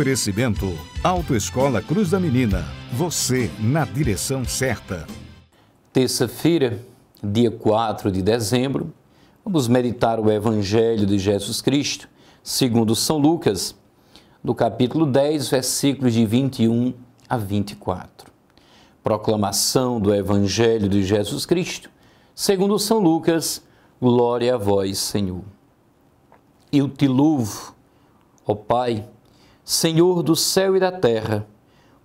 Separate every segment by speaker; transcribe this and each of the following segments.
Speaker 1: Oferecimento Autoescola Cruz da Menina. Você na direção certa. Terça-feira, dia 4 de dezembro, vamos meditar o Evangelho de Jesus Cristo, segundo São Lucas, do capítulo 10, versículos de 21 a 24. Proclamação do Evangelho de Jesus Cristo, segundo São Lucas, glória a vós, Senhor. Eu te louvo, ó Pai, Senhor do céu e da terra,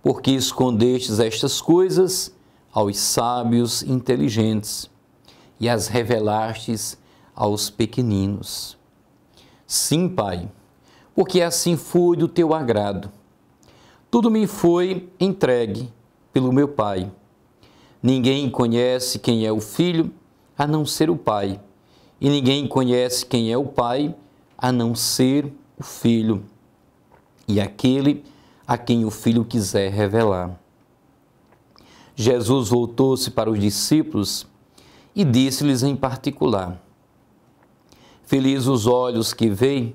Speaker 1: porque escondestes estas coisas aos sábios inteligentes e as revelastes aos pequeninos. Sim, Pai, porque assim foi do teu agrado. Tudo me foi entregue pelo meu Pai. Ninguém conhece quem é o Filho a não ser o Pai, e ninguém conhece quem é o Pai a não ser o Filho e aquele a quem o Filho quiser revelar. Jesus voltou-se para os discípulos e disse-lhes em particular: Felizes os olhos que veem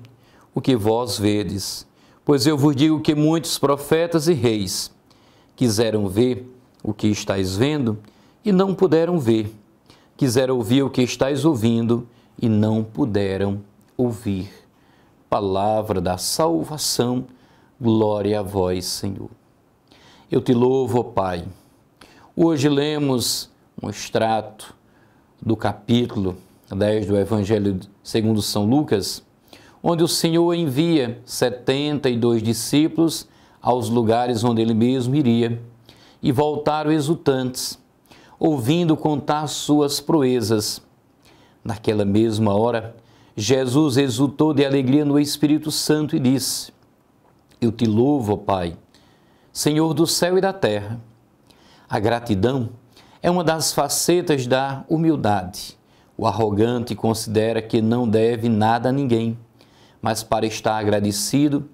Speaker 1: o que vós vedes, pois eu vos digo que muitos profetas e reis quiseram ver o que estáis vendo e não puderam ver, quiseram ouvir o que estáis ouvindo e não puderam ouvir. Palavra da salvação Glória a vós, Senhor. Eu te louvo, ó Pai. Hoje lemos um extrato do capítulo 10 do Evangelho segundo São Lucas, onde o Senhor envia 72 discípulos aos lugares onde ele mesmo iria, e voltaram exultantes, ouvindo contar suas proezas. Naquela mesma hora, Jesus exultou de alegria no Espírito Santo e disse: eu te louvo, Pai, Senhor do céu e da terra. A gratidão é uma das facetas da humildade. O arrogante considera que não deve nada a ninguém, mas para estar agradecido,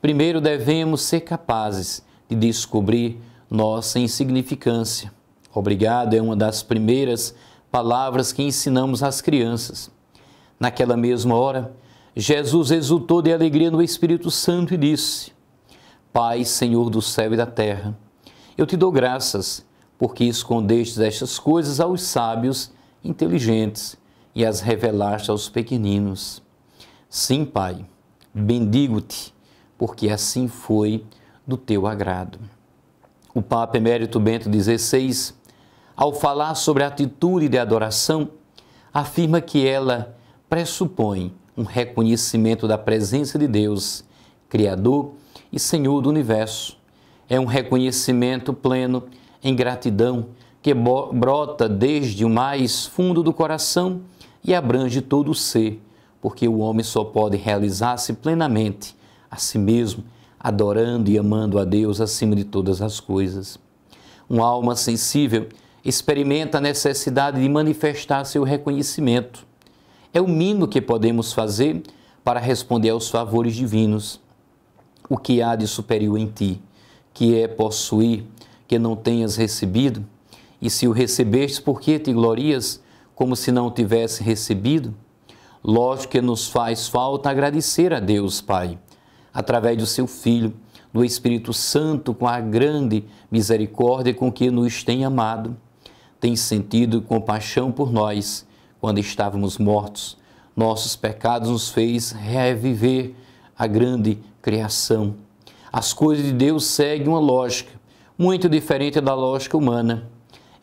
Speaker 1: primeiro devemos ser capazes de descobrir nossa insignificância. Obrigado é uma das primeiras palavras que ensinamos às crianças. Naquela mesma hora, Jesus exultou de alegria no Espírito Santo e disse: Pai, Senhor do céu e da terra, eu te dou graças, porque escondeste estas coisas aos sábios inteligentes e as revelaste aos pequeninos. Sim, Pai, bendigo-te, porque assim foi do teu agrado. O Papa Emérito Bento XVI, ao falar sobre a atitude de adoração, afirma que ela pressupõe um reconhecimento da presença de Deus, Criador e Senhor do universo. É um reconhecimento pleno em gratidão que brota desde o mais fundo do coração e abrange todo o ser, porque o homem só pode realizar-se plenamente a si mesmo, adorando e amando a Deus acima de todas as coisas. Uma alma sensível experimenta a necessidade de manifestar seu reconhecimento é o mínimo que podemos fazer para responder aos favores divinos. O que há de superior em ti, que é possuir, que não tenhas recebido? E se o recebestes, por que te glorias como se não tivesse recebido? Lógico que nos faz falta agradecer a Deus, Pai, através do seu Filho, do Espírito Santo, com a grande misericórdia com que nos tem amado. Tem sentido compaixão por nós quando estávamos mortos. Nossos pecados nos fez reviver a grande criação. As coisas de Deus seguem uma lógica muito diferente da lógica humana.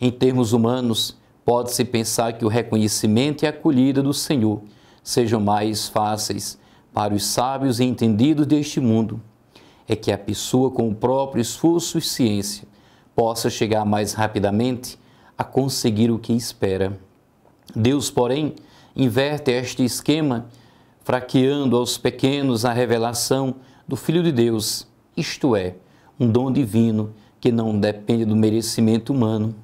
Speaker 1: Em termos humanos, pode-se pensar que o reconhecimento e a acolhida do Senhor sejam mais fáceis para os sábios e entendidos deste mundo. É que a pessoa, com o próprio esforço e ciência, possa chegar mais rapidamente a conseguir o que espera. Deus, porém, inverte este esquema, fraqueando aos pequenos a revelação do Filho de Deus, isto é, um dom divino que não depende do merecimento humano.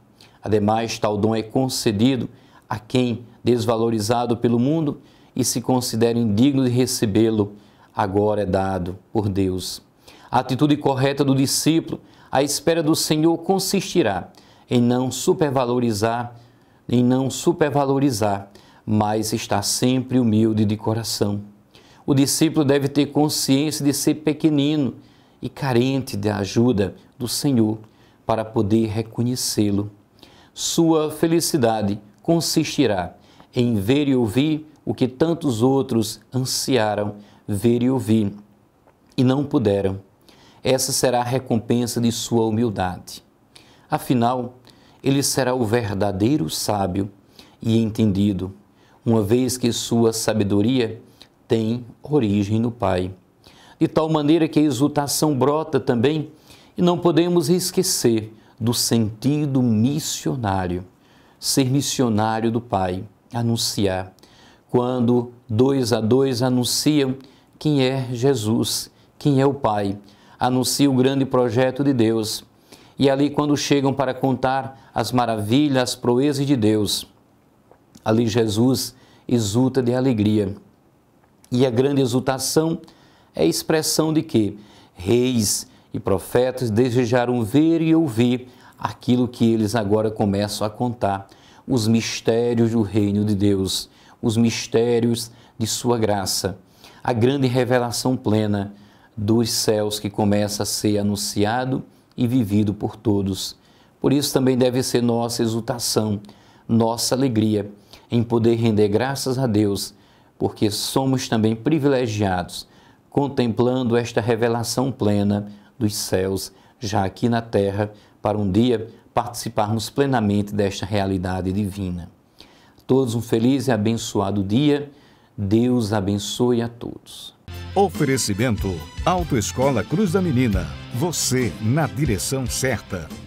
Speaker 1: Ademais, tal dom é concedido a quem, desvalorizado pelo mundo e se considera indigno de recebê-lo, agora é dado por Deus. A atitude correta do discípulo à espera do Senhor consistirá em não supervalorizar em não supervalorizar, mas estar sempre humilde de coração. O discípulo deve ter consciência de ser pequenino e carente da ajuda do Senhor para poder reconhecê-lo. Sua felicidade consistirá em ver e ouvir o que tantos outros ansiaram ver e ouvir e não puderam. Essa será a recompensa de sua humildade. Afinal, ele será o verdadeiro sábio e entendido, uma vez que sua sabedoria tem origem no Pai. De tal maneira que a exultação brota também, e não podemos esquecer do sentido missionário, ser missionário do Pai, anunciar. Quando dois a dois anunciam quem é Jesus, quem é o Pai, anuncia o grande projeto de Deus e ali, quando chegam para contar as maravilhas, as proezas de Deus, ali Jesus exulta de alegria. E a grande exultação é expressão de que reis e profetas desejaram ver e ouvir aquilo que eles agora começam a contar, os mistérios do reino de Deus, os mistérios de sua graça, a grande revelação plena dos céus que começa a ser anunciado e vivido por todos. Por isso também deve ser nossa exultação, nossa alegria em poder render graças a Deus, porque somos também privilegiados contemplando esta revelação plena dos céus, já aqui na terra, para um dia participarmos plenamente desta realidade divina. Todos um feliz e abençoado dia. Deus abençoe a todos. Oferecimento Autoescola Cruz da Menina. Você na direção certa.